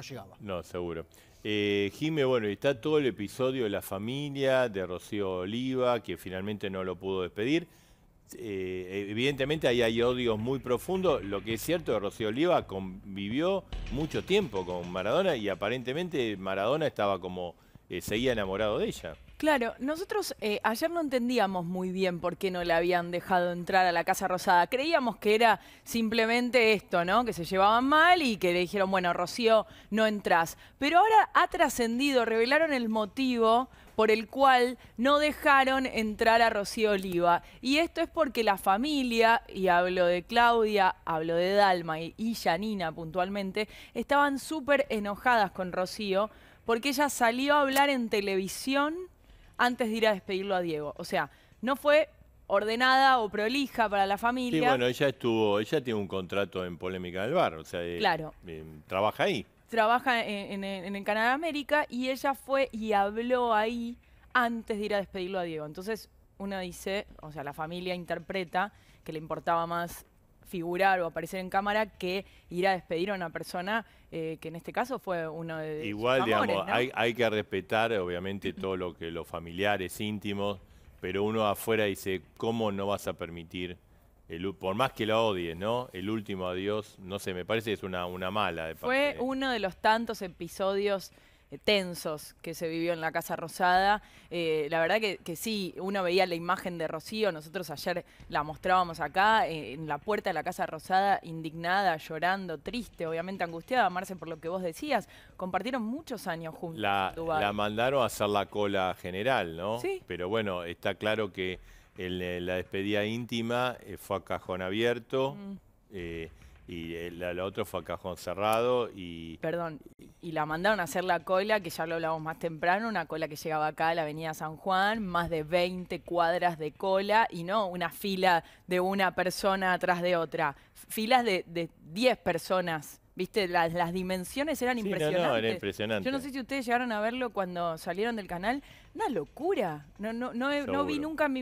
No llegaba. No, seguro. Eh, Jime, bueno, está todo el episodio de la familia, de Rocío Oliva, que finalmente no lo pudo despedir. Eh, evidentemente ahí hay odios muy profundos. Lo que es cierto, Rocío Oliva convivió mucho tiempo con Maradona y aparentemente Maradona estaba como, eh, seguía enamorado de ella. Claro, nosotros eh, ayer no entendíamos muy bien por qué no le habían dejado entrar a la Casa Rosada. Creíamos que era simplemente esto, ¿no? Que se llevaban mal y que le dijeron, bueno, Rocío, no entras. Pero ahora ha trascendido, revelaron el motivo por el cual no dejaron entrar a Rocío Oliva. Y esto es porque la familia, y hablo de Claudia, hablo de Dalma y, y Janina puntualmente, estaban súper enojadas con Rocío porque ella salió a hablar en televisión antes de ir a despedirlo a Diego. O sea, no fue ordenada o prolija para la familia. Sí, bueno, ella estuvo, ella tiene un contrato en Polémica del Bar, o sea, eh, claro. Eh, trabaja ahí. Trabaja en, en, en Canadá América y ella fue y habló ahí antes de ir a despedirlo a Diego. Entonces, una dice, o sea, la familia interpreta que le importaba más figurar o aparecer en cámara que ir a despedir a una persona eh, que en este caso fue uno de Igual, digamos, hay, hay, que respetar obviamente todo lo que los familiares íntimos, pero uno afuera dice, ¿cómo no vas a permitir? El, por más que lo odies, ¿no? El último adiós, no sé, me parece que es una, una mala. De parte fue uno de los tantos episodios tensos que se vivió en la Casa Rosada. Eh, la verdad que, sí, uno veía la imagen de Rocío, nosotros ayer la mostrábamos acá, eh, en la puerta de la Casa Rosada, indignada, llorando, triste, obviamente angustiada, Marce, por lo que vos decías. Compartieron muchos años juntos. La, mandaron a hacer la cola general, ¿no? Sí. Pero bueno, está claro que eh, la despedida íntima fue a cajón abierto. Mm. y la, la otra fue a cajón cerrado y... Perdón, y la mandaron a hacer la cola, que ya lo hablamos más temprano, una cola que llegaba acá a la Avenida San Juan, más de 20 cuadras de cola y no una fila de una persona atrás de otra, filas de, 10 personas. Viste, las, dimensiones eran impresionantes. Yo no sé si ustedes llegaron a verlo cuando salieron del canal. Una locura. No, no, no, no vi nunca en mi vida.